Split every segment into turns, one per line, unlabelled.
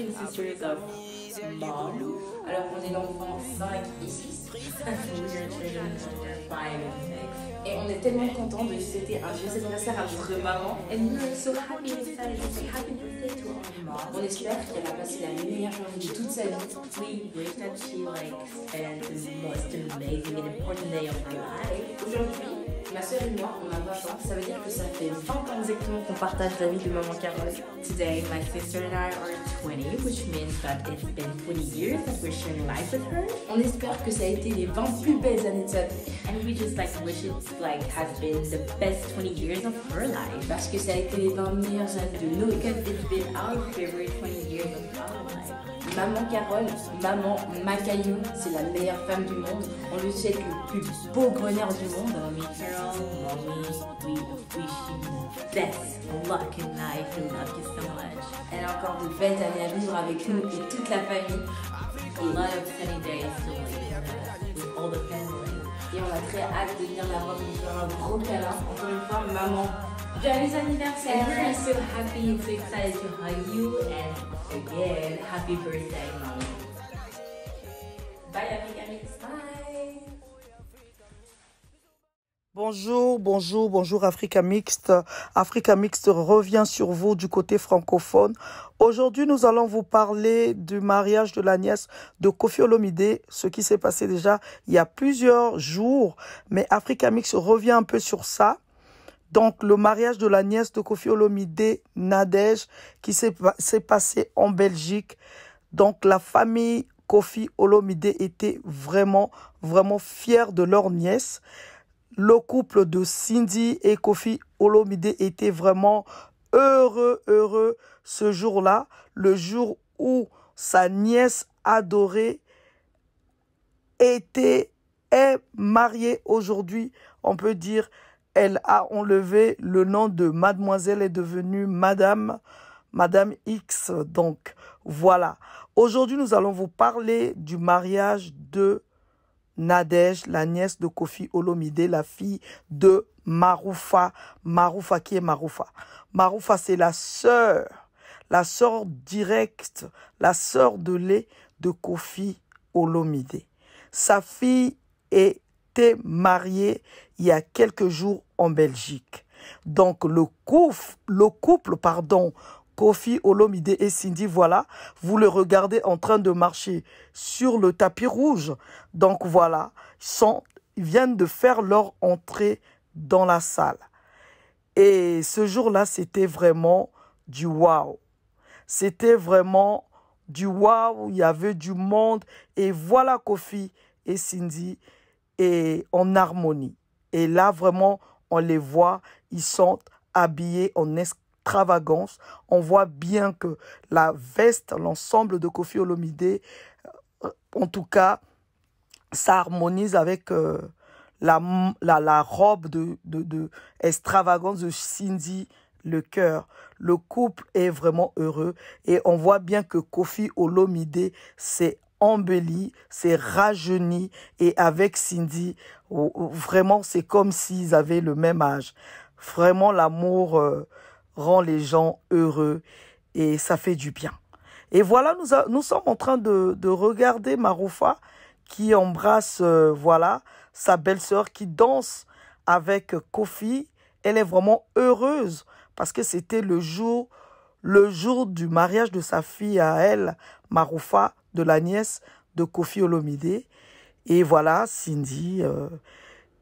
is a series of moms. Alors pour des enfants 5 et 6, et on est tellement content de fêter un vieux anniversaire à notre maman. And we are so happy to say happy birthday to our mom. On espère qu'elle a passé la meilleure journée de toute sa vie. Oui, wish that she like spent the most amazing and important day of her life. Aujourd'hui, ma soeur et moi, on a 20 ans, Ça veut dire que ça fait 20 ans exactement qu'on partage la vie de maman Carole. Today, my sister and I are 20, which means that it's been 20 years that we're sharing life with her. On espère que ça a été les 20 plus belles années de sa vie. And we just like wish it like has been the best 20 years of her life. Parce que ça a été les 20 meilleures années de nos. que it's been our favorite 20 years. Maman Carole, maman Macaillou, c'est la meilleure femme du monde. On lui souhaite le plus beau bonheur du monde. Mommy Carole, mommy, we wish you the best luck in life. We love you so much. Elle a encore de belles années à vivre avec nous et toute la famille. A lot of sunny days with all the family. Et on a très hâte de venir la voir, nous faire un gros câlin. Encore une fois, maman.
Bonjour, bonjour, bonjour Africa Mixte. Africa Mixte revient sur vous du côté francophone. Aujourd'hui, nous allons vous parler du mariage de la nièce de Kofi ce qui s'est passé déjà il y a plusieurs jours. Mais Africa Mixte revient un peu sur ça. Donc, le mariage de la nièce de Kofi Olomide, Nadège, qui s'est passé en Belgique. Donc, la famille Kofi Olomide était vraiment, vraiment fière de leur nièce. Le couple de Cindy et Kofi Olomide était vraiment heureux, heureux ce jour-là, le jour où sa nièce adorée était, est mariée aujourd'hui, on peut dire, elle a enlevé le nom de mademoiselle est devenue madame, madame X. Donc voilà. Aujourd'hui, nous allons vous parler du mariage de Nadège, la nièce de Kofi Olomide, la fille de Maroufa. Maroufa, qui est Maroufa Maroufa, c'est la sœur, la sœur directe, la sœur de lait de Kofi Olomide. Sa fille était mariée il y a quelques jours en Belgique. Donc le couple, le couple pardon, Kofi Olomide et Cindy, voilà, vous le regardez en train de marcher sur le tapis rouge. Donc voilà, sont, ils viennent de faire leur entrée dans la salle. Et ce jour-là, c'était vraiment du wow. C'était vraiment du wow, il y avait du monde. Et voilà Kofi et Cindy et en harmonie. Et là, vraiment, on les voit, ils sont habillés en extravagance. On voit bien que la veste, l'ensemble de Kofi Olomide, euh, en tout cas, s'harmonise avec euh, la, robe de, de, de extravagance de Cindy le cœur. Le couple est vraiment heureux et on voit bien que Kofi Olomide c'est embellie, c'est rajeuni et avec Cindy, vraiment c'est comme s'ils avaient le même âge. Vraiment l'amour euh, rend les gens heureux et ça fait du bien. Et voilà, nous, nous sommes en train de, regarder Maroufa qui embrasse euh, voilà sa belle-sœur qui danse avec Kofi. Elle est vraiment heureuse parce que c'était le jour le jour du mariage de sa fille à elle, Maroufa, de la nièce de Kofi Olomide. Et voilà Cindy euh,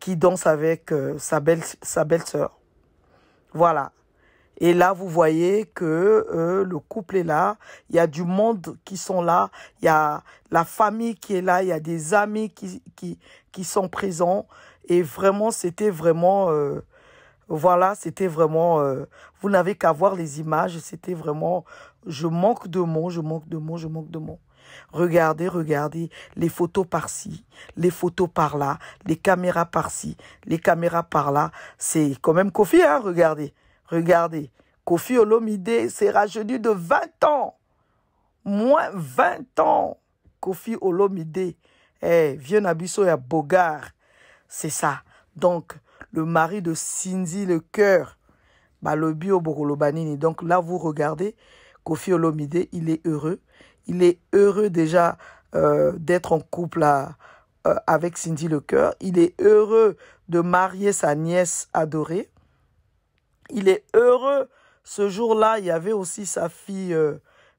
qui danse avec euh, sa belle sa belle-sœur. Voilà. Et là, vous voyez que euh, le couple est là. Il y a du monde qui sont là. Il y a la famille qui est là. Il y a des amis qui, qui, sont présents. Et vraiment, c'était vraiment... voilà, c'était vraiment... vous n'avez qu'à voir les images. C'était vraiment... Je manque de mots, je manque de mots, je manque de mots. Regardez, regardez, les photos par-ci, les photos par-là, les caméras par-ci, les caméras par-là. C'est quand même Kofi, hein, regardez. Regardez. Kofi Olomide s'est rajeuni de 20 ans. Moins 20 ans. Kofi Olomide. Eh, vieux Nabiso et Bogar. C'est ça. Donc, le mari de Cindy Le Cœur. Bah, le bio Borolobanini. Donc là, vous regardez, Kofi Olomide, il est heureux. Il est heureux déjà euh, d'être en couple euh, avec Cindy Lecoeur. Il est heureux de marier sa nièce adorée. Il est heureux. Ce jour-là, il y avait aussi sa fille euh,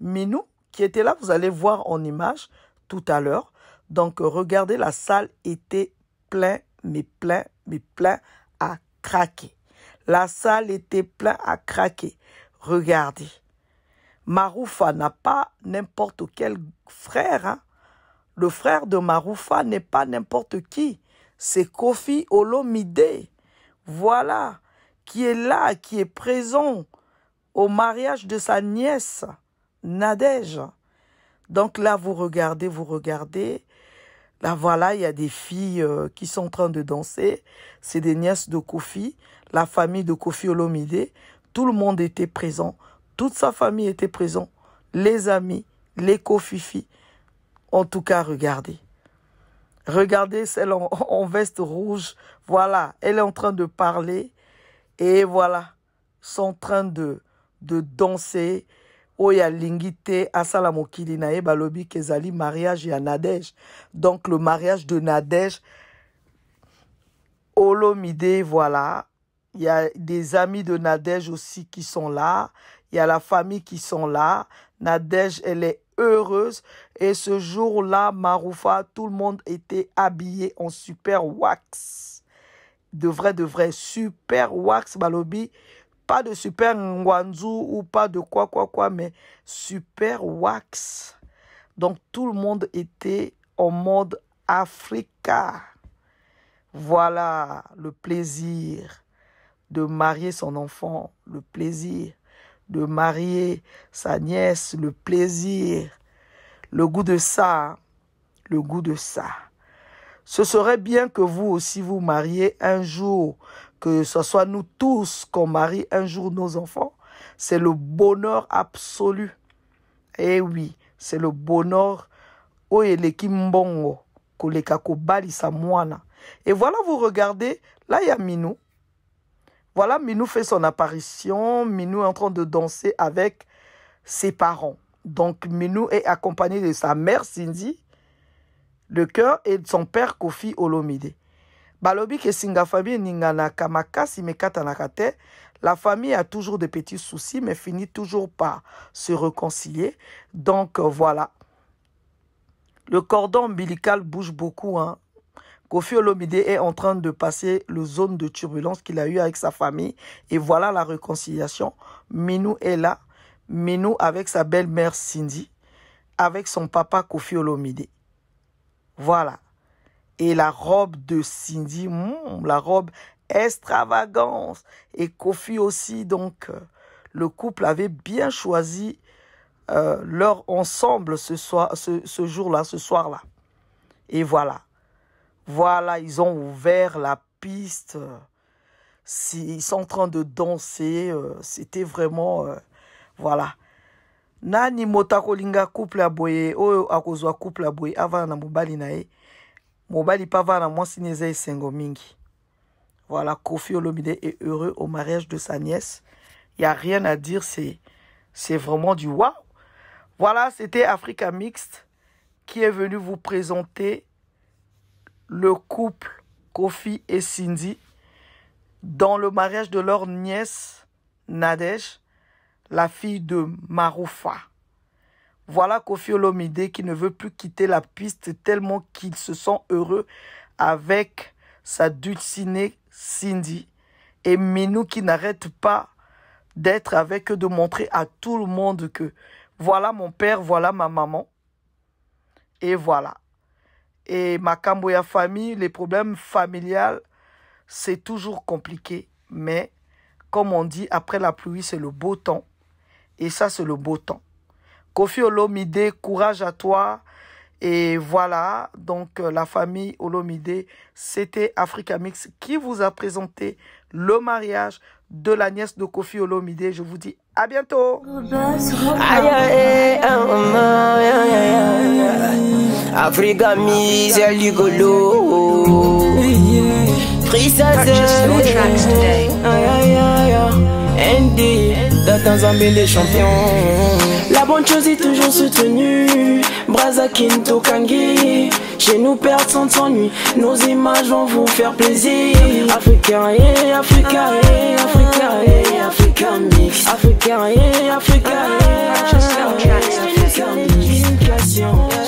Minou qui était là. Vous allez voir en image tout à l'heure. Donc, regardez, la salle était plein, mais plein, mais plein à craquer. La salle était plein à craquer. Regardez. Maroufa n'a pas n'importe quel frère. Hein. Le frère de Maroufa n'est pas n'importe qui. C'est Kofi Olomide. Voilà, qui est là, qui est présent au mariage de sa nièce, Nadège. Donc là, vous regardez, vous regardez. Là, voilà, il y a des filles euh, qui sont en train de danser. C'est des nièces de Kofi, la famille de Kofi Olomide. Tout le monde était présent sa famille était présent. Les amis, les cofifi. En tout cas, regardez. Regardez celle en, veste rouge. Voilà, elle est en train de parler. Et voilà, sont en train de, de danser. Oya oh, lingite asala balobi kezali mariage ya Donc le mariage de Nadège. Olomide, voilà. Il y a des amis de Nadège aussi qui sont là. Il y a la famille qui sont là. Nadège, elle est heureuse. Et ce jour-là, Maroufa, tout le monde était habillé en super wax. De vrai, de vrai, super wax, Balobi. Pas de super ngwanzu ou pas de quoi, quoi, quoi, mais super wax. Donc tout le monde était en mode Africa. Voilà le plaisir de marier son enfant, le plaisir de marier sa nièce, le plaisir, le goût de ça, le goût de ça. Ce serait bien que vous aussi vous mariez un jour, que ce soit nous tous qu'on marie un jour nos enfants. C'est le bonheur absolu. Eh oui, c'est le bonheur. Et voilà, vous regardez, là, il y voilà, Minou fait son apparition. Minou est en train de danser avec ses parents. Donc, Minou est accompagné de sa mère Cindy, le cœur, et de son père Kofi Olomide. Balobi la famille a toujours des petits soucis, mais finit toujours par se réconcilier. Donc, euh, voilà. Le cordon ombilical bouge beaucoup hein, Kofi Olomide est en train de passer le zone de turbulence qu'il a eu avec sa famille. Et voilà la réconciliation. Minou est là. Minou avec sa belle-mère Cindy, avec son papa Kofi Olomide. Voilà. Et la robe de Cindy, hmm, la robe extravagance. Et Kofi aussi, donc, euh, le couple avait bien choisi euh, leur ensemble ce, ce jour-là, ce soir-là. Et voilà. Voilà, ils ont ouvert la piste. Ils sont en train de danser. Euh, c'était vraiment... Euh, voilà. nani couple voilà kofi olomide est heureux au mariage de sa nièce Il n'y a rien à dire c'est c'est vraiment du waouh. voilà c'était africa mixte qui est venu vous présenter le couple Kofi et Cindy dans le mariage de leur nièce Nadège, la fille de Maroufa. Voilà Kofi Olomide qui ne veut plus quitter la piste tellement qu'il se sent heureux avec sa dulcinée Cindy et Minou qui n'arrête pas d'être avec eux, de montrer à tout le monde que voilà mon père, voilà ma maman et voilà et ma camboya famille, les problèmes familiales, c'est toujours compliqué. Mais comme on dit, après la pluie, c'est le beau temps. Et ça, c'est le beau temps. Kofi Olomide, courage à toi. Et voilà, donc la famille Olomide, c'était Africa Mix qui vous a présenté le mariage de la nièce de Kofi Olomide. Je vous dis à bientôt.
Africa Miss today. Dans dans Zambé les champions. La bonne chose est toujours soutenue. Braza Kinto Kangi. Chez nous, personne s'ennuie. Nos images vont vous faire plaisir. Africain, yeah, Africain, yeah, Africain, yeah, Africain mix. Africain, yeah, Africain, yeah,
Africain,